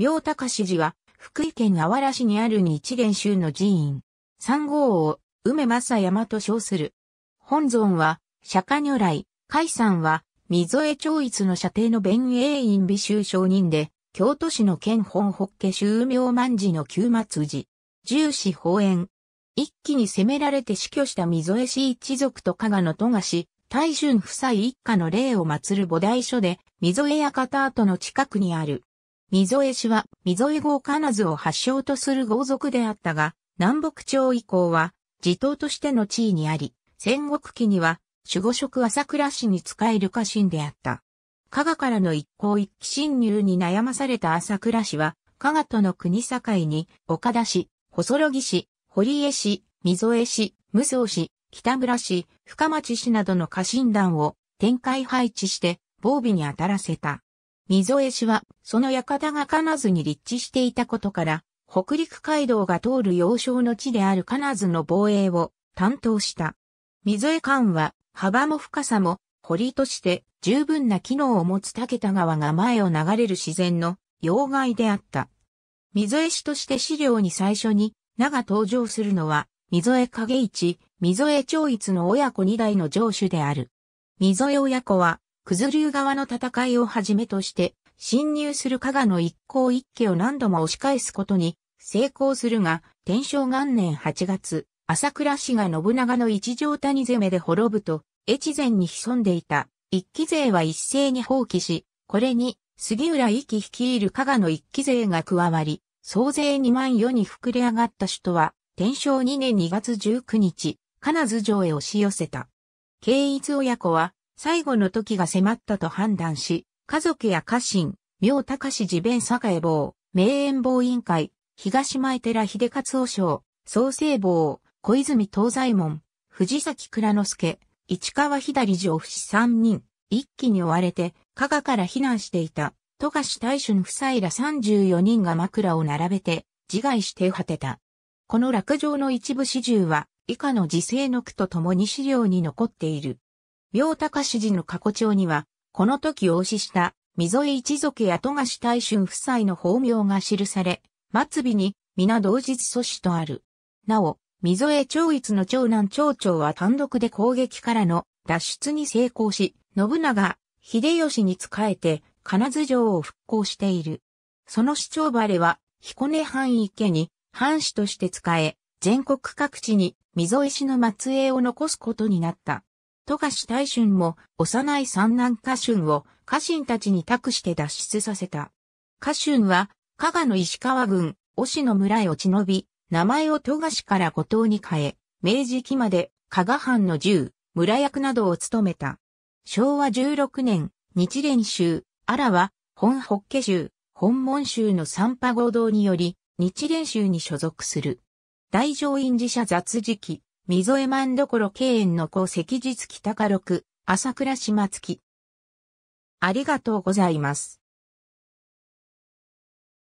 明隆寺は、福井県あわら市にある日蓮宗の寺院。三号を、梅正山と称する。本尊は、釈迦如来、海山は、溝江町一の射程の弁営院美州商人で、京都市の県本北家宗明万寺の旧末寺。重視法縁。一気に攻められて死去した溝江氏一族と加賀の賀樫、大春夫妻一家の霊を祀る菩提所で、溝江館跡の近くにある。溝江氏は、溝江郷金津を発祥とする豪族であったが、南北朝以降は、地頭としての地位にあり、戦国期には、守護職朝倉氏に仕える家臣であった。加賀からの一向一騎侵入に悩まされた朝倉氏は、加賀との国境に、岡田氏、細木氏、堀江氏、溝江氏、武蔵氏、北村氏、深町氏などの家臣団を展開配置して、防備に当たらせた。溝江氏は、その館が金津に立地していたことから、北陸街道が通る要衝の地である金津の防衛を担当した。溝江間は、幅も深さも、堀として十分な機能を持つ竹田川が前を流れる自然の要害であった。溝江氏として資料に最初に、名が登場するのは、溝江影一、溝江長一の親子二代の上主である。溝江親子は、九頭竜側の戦いをはじめとして、侵入する加賀の一向一揆を何度も押し返すことに成功するが、天正元年8月、朝倉氏が信長の一条谷攻めで滅ぶと、越前に潜んでいた一揆勢は一斉に放棄し、これに杉浦一揆率いる加賀の一揆勢が加わり、総勢2万4に膨れ上がった首都は、天正2年2月19日、金津城へ押し寄せた。慶一親子は、最後の時が迫ったと判断し、家族や家臣、明高氏自弁栄坊、名演坊委員会、東前寺秀勝王将、創生坊、小泉東左衛門、藤崎倉之助、市川左上夫士三人、一気に追われて、加賀から避難していた、富樫大春夫妻ら34人が枕を並べて、自害して果てた。この落城の一部始終は、以下の時世の句と共に資料に残っている。明高主寺の過去帳には、この時応子した、溝井一族や富樫大春夫妻の法名が記され、末尾に、皆同日祖師とある。なお、溝江長一の長男長長は単独で攻撃からの脱出に成功し、信長、秀吉に仕えて、金津城を復興している。その市長晴れは、彦根藩池に、藩主として仕え、全国各地に溝江氏の末裔を残すことになった。富樫大春も幼い三男家春を家臣たちに託して脱出させた。家春は加賀の石川郡、忍野村へ落ち延び、名前を富樫から後藤に変え、明治期まで加賀藩の銃、村役などを務めた。昭和16年、日蓮宗、荒は、本法華宗、本門宗の三波合同により、日蓮宗に所属する。大乗院寺社雑事記、溝江万所敬遠の子赤日北家六、朝倉島月。ありがとうございます。